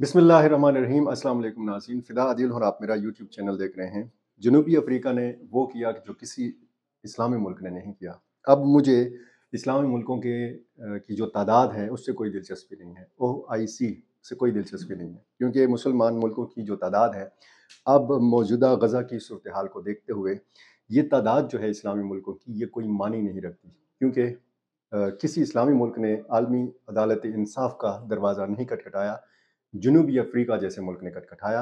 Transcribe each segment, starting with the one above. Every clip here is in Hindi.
बिसमीम अस्सलाम वालेकुम नाजीन फ़िदा आदिल और आप मेरा यूट्यूब चैनल देख रहे हैं जनूबी अफ्रीका ने वो किया जो किसी इस्लामी मुल्क ने नहीं किया अब मुझे इस्लामी मुल्कों के की जो तादाद है उससे कोई दिलचस्पी नहीं है ओ आई सी से कोई दिलचस्पी नहीं है क्योंकि मुसलमान मुल्कों की जो तादाद है अब मौजूदा गज़ा की सूरत हाल को देखते हुए ये तादाद जो है इस्लामी मुल्कों की ये कोई मानी नहीं रखती क्योंकि किसी इस्लामी मुल्क ने आलमी अदालत इंसाफ का दरवाज़ा नहीं खटखटाया जनूबी अफ्रीका जैसे मुल्क ने कटकटाया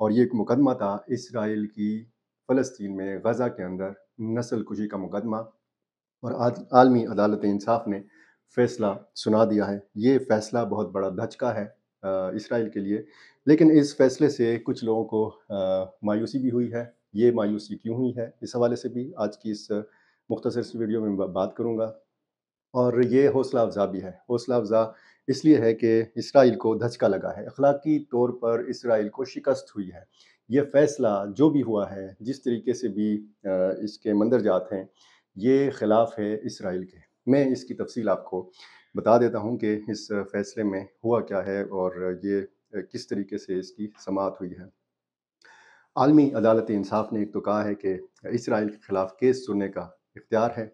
और ये एक मुकदमा था इसराइल की फ़लस्तीन में गज़ा के अंदर नस्ल कुशी का मुकदमा और आलमी अदालत इंसाफ ने फैसला सुना दिया है ये फ़ैसला बहुत बड़ा धचका है इसराइल के लिए लेकिन इस फैसले से कुछ लोगों को आ, मायूसी भी हुई है ये मायूसी क्यों हुई है इस हवाले से भी आज की इस मुख्तर वीडियो में बात करूँगा और ये हौसला अफजा भी है हौसला अफजा इसलिए है कि इसराइल को धचका लगा है अखलाकी तौर पर इसराइल को शिकस्त हुई है ये फ़ैसला जो भी हुआ है जिस तरीके से भी इसके मंदरजात हैं ये ख़िलाफ़ है इसराइल के मैं इसकी तफसील आपको बता देता हूँ कि इस फैसले में हुआ क्या है और ये किस तरीके से इसकी समात हुई है आलमी अदालत इंसाफ ने एक तो कहा है कि इसराइल के ख़िलाफ़ केस सुनने का इख्तियार है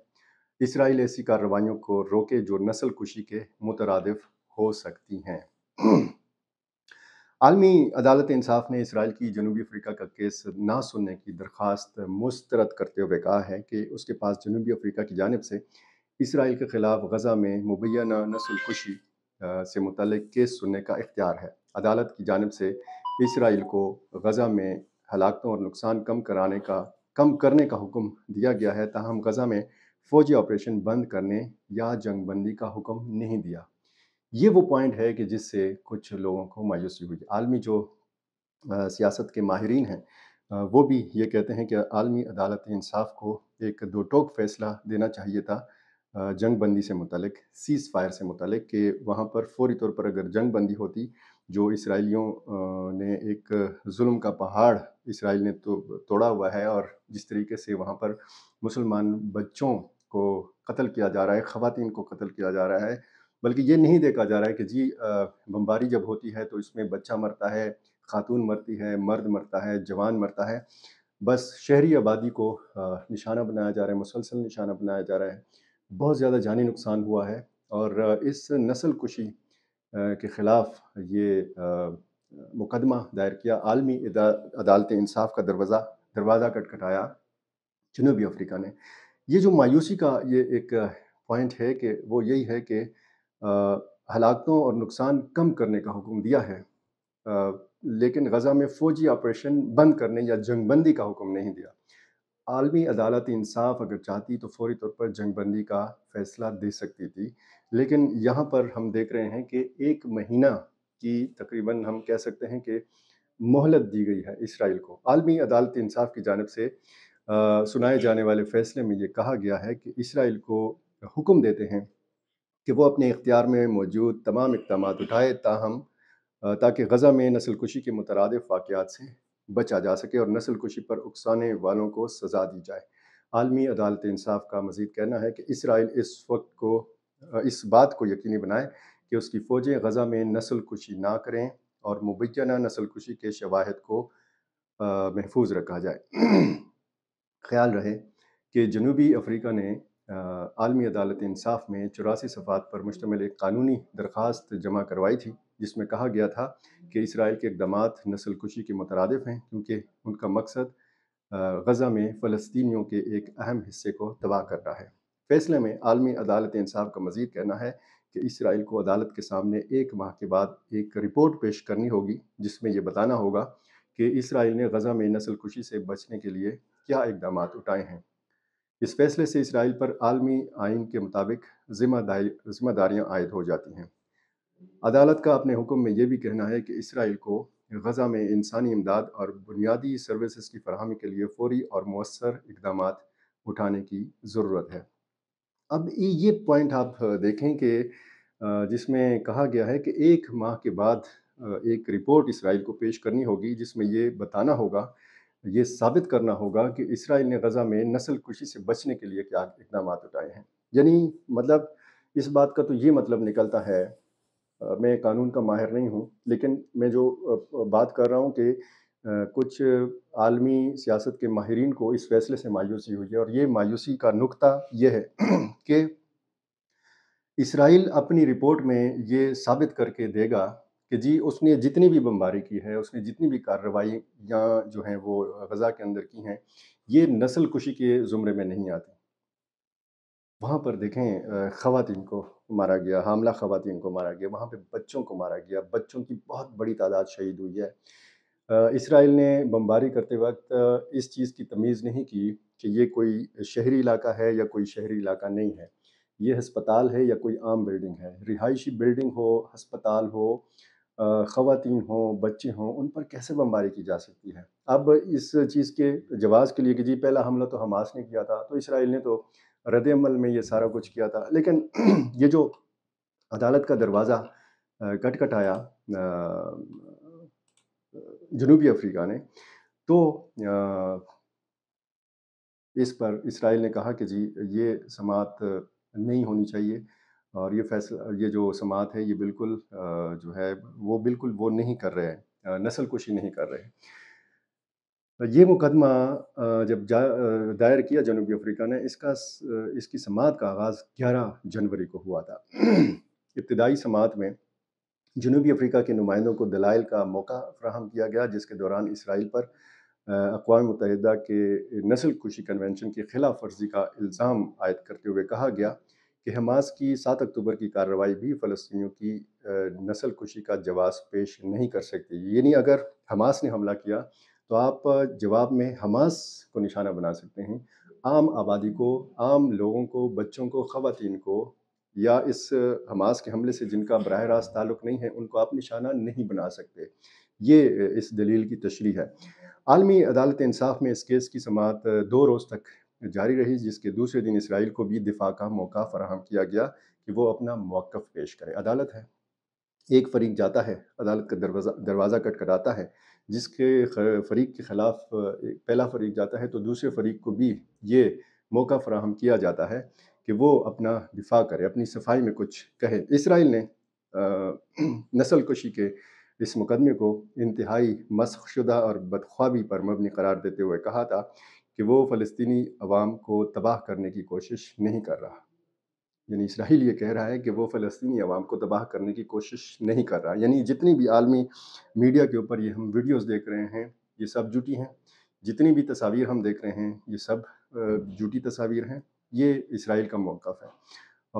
इसराइल ऐसी कार्रवाइयों को रोके जो नस्ल कुशी के मुतरद हो सकती हैं आलमी अदालत इंसाफ ने इसराइल की जनूबी अफ्रीका का केस ना सुनने की दरख्वास्त मुस्तरद करते हुए कहा है कि उसके पास जनूबी अफ्रीका की जानब से इसराइल के ख़िलाफ़ गज़ा में मुबैना नसलकुशी से मुतल केस सुनने का इख्तियार है अदालत की जानब से इसराइल को गज़ा में हलाकतों और नुकसान कम कराने का कम करने का हुक्म दिया गया है ताहम गज़ा में फ़ौजी ऑपरेशन बंद करने या जंगबंदी का हुक्म नहीं दिया ये वो पॉइंट है कि जिससे कुछ लोगों को मायूसी हुई आलमी जो आ, सियासत के माहरीन हैं वो भी ये कहते हैं कि आलमी अदालत इंसाफ को एक दो टोक फैसला देना चाहिए था जंग बंदी से मुतलक सीज़ फायर से मुतलक कि वहाँ पर फौरी तौर पर अगर जंग बंदी होती जो इसराइलियों ने एक जुल्म का पहाड़ इसराइल ने तो तोड़ा हुआ है और जिस तरीके से वहाँ पर मुसलमान बच्चों को कत्ल किया जा रहा है ख़वान को कत्ल किया जा रहा है बल्कि ये नहीं देखा जा रहा है कि जी बमबारी जब होती है तो इसमें बच्चा मरता है खातून मरती है मर्द मरता है जवान मरता है बस शहरी आबादी को निशाना बनाया जा रहा है मुसलसल निशाना बनाया जा रहा है बहुत ज़्यादा जानी नुकसान हुआ है और इस नस्ल कुशी के ख़िलाफ़ ये मुकदमा दायर किया आलमी अदालत इंसाफ का दरवाज़ा दरवाज़ा कटखटाया जनूबी अफ्रीका ने ये जो मायूसी का ये एक पॉइंट है कि वो यही है कि हलाकतों और नुकसान कम करने का हुक्म दिया है लेकिन गज़ा में फ़ौजी ऑपरेशन बंद करने या जंगबंदी का हुक्म नहीं दिया आलमी अदालत इंसाफ अगर चाहती तो फौरी तौर पर जंगबंदी का फ़ैसला दे सकती थी लेकिन यहाँ पर हम देख रहे हैं कि एक महीना की तकरीबन हम कह सकते हैं कि मोहलत दी गई है इसराइल को आलमी अदालत इंसाफ की जानब से आ, सुनाए जाने वाले फ़ैसले में ये कहा गया है कि इसराइल को हुक्म देते हैं कि वो अपने इख्तियार में मौजूद तमाम इकदाम उठाए ताहम ताकि गज़ा में नस्ल कुशी के मुतरद वाक़ात से बचा जा सके और नस्ल कुशी पर उकसाने वालों को सजा दी जाए आलमी अदालत इंसाफ का मजीद कहना है कि इसराइल इस वक्त को इस बात को यकीनी बनाए कि उसकी फ़ौजें गज़ा में नस्ल कुशी ना करें और मुबैना नस्ल कुशी के शवाहद को महफूज रखा जाए ख्याल रहे कि जनूबी अफ्रीका ने आलमी अदालत इंसाफ में चौरासी सफ़ात पर मुश्तमिल एक कानूनी दरख्वास्त जमा करवाई थी जिसमें कहा गया था कि इसराइल के इकदाम नसल कुशी के मुतरद हैं क्योंकि उनका मकसद गज़ा में फ़लस्तियों के एक अहम हिस्से को तबाह करना है फैसले में आलमी अदालत इंसाफ का मजीद कहना है कि इसराइल को अदालत के सामने एक माह के बाद एक रिपोर्ट पेश करनी होगी जिसमें यह बताना होगा कि इसराइल ने गज़ा में नसल कुशी से बचने के लिए क्या इकदाम उठाए हैं इस फैसले से इसराइल पर आलमी आइन के मुताबिक जिम्मेदारियाँ आयद हो जाती हैं अदालत का अपने हुक्म में यह भी कहना है कि इसराइल को गज़ा में इंसानी इमदाद और बुनियादी सर्विसेज की फरहमी के लिए फौरी और मवसर इकदाम उठाने की ज़रूरत है अब ये पॉइंट आप देखें कि जिसमें कहा गया है कि एक माह के बाद एक रिपोर्ट इसराइल को पेश करनी होगी जिसमें ये बताना होगा ये साबित करना होगा कि इसराइल ने गज़ा में नस्ल कुशी से बचने के लिए क्या इकदाम उठाए हैं यानी मतलब इस बात का तो ये मतलब निकलता है मैं कानून का माहिर नहीं हूँ लेकिन मैं जो बात कर रहा हूँ कि कुछ आलमी सियासत के माहरीन को इस फैसले से मायूसी हुई है और ये मायूसी का नुकता यह है कि इसराइल अपनी रिपोर्ट में ये साबित करके देगा कि जी उसने जितनी भी बमबारी की है उसने जितनी भी कार्रवाइयाँ जो हैं वो गज़ा के अंदर की हैं ये नस्ल कुशी के ज़ुमरे में नहीं आती वहाँ पर देखें ख़वान को मारा गया हमला ख़वान को मारा गया वहाँ पे बच्चों को मारा गया बच्चों की बहुत बड़ी तादाद शहीद हुई है इसराइल ने बमबारी करते वक्त इस चीज़ की तमीज़ नहीं की कि ये कोई शहरी इलाका है या कोई शहरी इलाका नहीं है ये हस्पताल है या कोई आम बिल्डिंग है रिहायशी बिल्डिंग हो हस्पताल हो ख़वान हों बच्चे हों उन पर कैसे बमबारी की जा सकती है अब इस चीज़ के जवाब के लिए कि जी पहला हमला तो हमास ने किया था तो इसराइल ने तो रद्द अमल में ये सारा कुछ किया था लेकिन ये जो अदालत का दरवाज़ा कटकटाया जनूबी अफ्रीका ने तो इस पर इसराइल ने कहा कि जी ये समात नहीं होनी चाहिए और ये फैसला ये जो समात है ये बिल्कुल जो है वो बिल्कुल वो नहीं कर रहे हैं नस्ल कुशी नहीं कर रहे हैं तो ये मुकदमा जब दायर किया जनूबी अफ्रीका ने इसका इसकी समात का आगाज़ 11 जनवरी को हुआ था इब्तदाई समात में जनूबी अफ्रीका के नुमाइंदों को दलाइल का मौका फ्राहम किया गया जिसके दौरान इसराइल पर अकवा मुतहदा के नस्ल कुशी कन्वेंशन की खिलाफ वर्जी का इल्ज़ाम आयद करते हुए कहा गया कि हमास की सात अक्टूबर की कार्रवाई भी फ़लस्तियों की नस्ल खुशी का जवाब पेश नहीं कर सकती यानी अगर हमास ने हमला किया तो आप जवाब में हमास को निशाना बना सकते हैं आम आबादी को आम लोगों को बच्चों को ख़वान को या इस हमास के हमले से जिनका बरह रास्त ताल्लुक नहीं है उनको आप निशाना नहीं बना सकते ये इस दलील की तशरी है आलमी अदालत इंसाफ में इस केस की समात दो रोज़ तक जारी रही जिसके दूसरे दिन इसराइल को भी दिफा का मौका फराहम किया गया कि वो अपना मौक़ पेश करे अदालत है एक फरीक जाता है अदालत का दरवाज़ा दरवाज़ा कट कराता है जिसके फरीक के ख़िलाफ़ पहला फरीक जाता है तो दूसरे फरीक को भी ये मौका फराहम किया जाता है कि वो अपना दिफा करे अपनी सफाई में कुछ कहे इसराइल ने नस्ल कशी के इस मुकदमे को इंतहाई मसखशुदा और बदख्वाबी पर मबनी करार देते हुए कहा था कि वो फ़लस्तनी आवाम को तबाह करने की कोशिश नहीं कर रहा यानी इसराइल ये कह रहा है कि वो फ़लस्तनी आवाम को तबाह करने की कोशिश नहीं कर रहा यानी जितनी भी आलमी मीडिया के ऊपर ये हम वीडियोज़ देख रहे हैं ये सब जुटी हैं जितनी भी तस्वीर हम देख रहे हैं ये सब जुटी तस्वीर हैं ये इसराइल का मौक़ है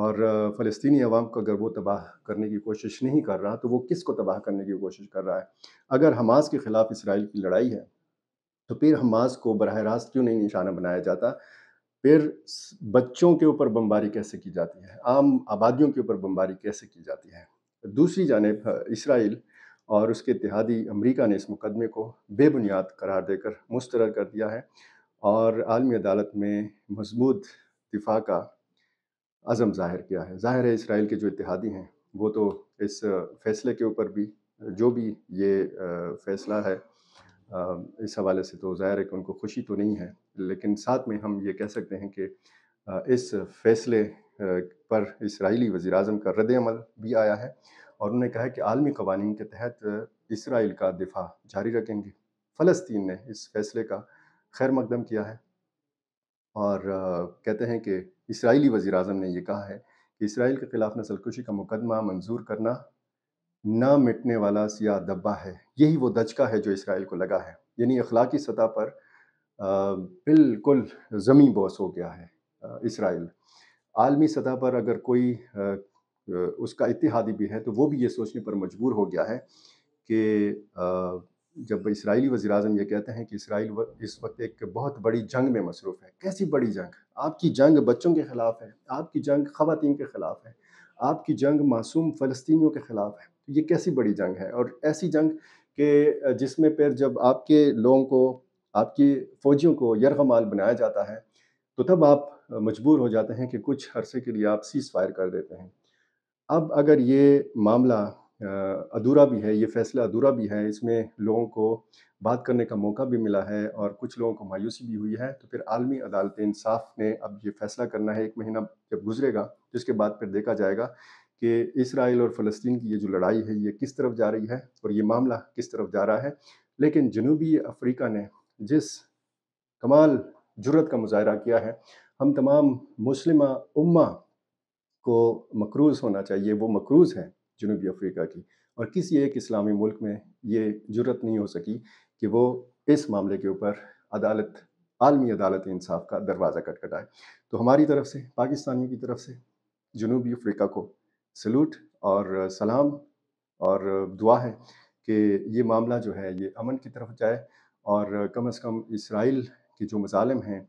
और फ़लस्तनी आवाम को अगर वो तबाह करने की कोशिश नहीं कर रहा तो वो किस को तबाह करने की कोशिश कर रहा है अगर हमास के ख़िलाफ़ इसराइल की लड़ाई है तो फिर हमास को बरह रास्त क्यों नहीं निशाना बनाया जाता फिर बच्चों के ऊपर बमबारी कैसे की जाती है आम आबादियों के ऊपर बमबारी कैसे की जाती है दूसरी जानब इसराइल और उसके इतिहादी अमरीका ने इस मुकदमे को बेबुनियाद करार देकर मुस्तर कर दिया है और आलमी अदालत में मजबूत दिफा का अज़म ज़ाहिर किया है ज़ाहिर है इसराइल के जो इतिहादी हैं वो तो इस फैसले के ऊपर भी जो भी ये फैसला है इस हवाले से तो ज़ाहिर है कि उनको खुशी तो नहीं है लेकिन साथ में हम ये कह सकते हैं कि इस फैसले पर इसराइली वज़ी अजम का रद्द अमल भी आया है और उन्होंने कहा कि आलमी कवानीन के तहत इसराइल का दिफा जारी रखेंगे फ़लस्तीन ने इस फैसले का खैर मकदम किया है और कहते हैं कि इसराइली वज़ी अजम ने यह कहा है कि इसराइल के ख़िलाफ़ नसलकुशी का मुकदमा मंजूर करना न मिटने वाला सिया दब्बा है यही वो दचका है जो इसराइल को लगा है यानी अखलाकी सतह पर बिल्कुल ज़मी बोस हो गया है इसराइल आलमी सतह पर अगर कोई उसका इतिहादी भी है तो वो भी ये सोचने पर मजबूर हो गया है कि जब इसराइली वज़ी अजम ये कहते हैं कि इसराइल इस वक्त एक बहुत बड़ी जंग में मसरूफ़ है कैसी बड़ी जंग आपकी जंग बच्चों के ख़िलाफ़ है आपकी जंग ख़वान के ख़िलाफ़ है आपकी जंग मासूम फ़लस्तियों के ख़िलाफ़ है तो ये कैसी बड़ी जंग है और ऐसी जंग के जिसमें फिर जब आपके लोगों को आपकी फ़ौजियों को यरगमाल बनाया जाता है तो तब आप मजबूर हो जाते हैं कि कुछ अरसे के लिए आप सीज़ फायर कर देते हैं अब अगर ये मामला अधूरा भी है ये फैसला अधूरा भी है इसमें लोगों को बात करने का मौका भी मिला है और कुछ लोगों को मायूसी भी हुई है तो फिर आलमी अदालत इंसाफ ने अब ये फैसला करना है एक महीना जब गुजरेगा तो इसके बाद फिर देखा जाएगा कि इसराइल और फ़लस्तीन की ये जो लड़ाई है ये किस तरफ जा रही है और ये मामला किस तरफ जा रहा है लेकिन जनूबी अफ्रीका ने जिस कमाल जरूरत का मुजाहरा किया है हम तमाम मुस्लिम उम्मा को मकरूज़ होना चाहिए वो मकरूज़ हैं जनूबी अफ्रीका की और किसी एक इस्लामी मुल्क में ये जरूरत नहीं हो सकी कि वो इस मामले के ऊपर अदालत आलमी अदालत इंसाफ का दरवाज़ा कटकटाए तो हमारी तरफ से पाकिस्तानियों की तरफ से जनूबी अफ्रीका को सलूट और सलाम और दुआ है कि ये मामला जो है ये अमन की तरफ जाए और कम अज़ कम इसराइल के जो मजालम हैं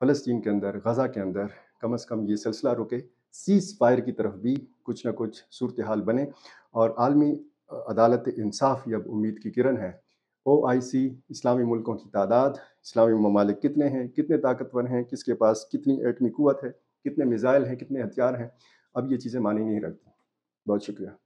फ़लस्तीन के अंदर गज़ा के अंदर कम अज़ कम ये सिलसिला रुके सीज़ फायर की तरफ भी कुछ ना कुछ सूरत हाल बने और आलमी अदालत इंसाफ अब उम्मीद की किरण है ओ आई सी इस्लामी मुल्कों की तादाद इस्लामी ममालिक कितने हैं कितने ताकतवर हैं किसके पास कितनी एटमी क़वत है कितने मिज़ाइल हैं कितने हथियार हैं अब ये चीज़ें मानी नहीं रखती बहुत शुक्रिया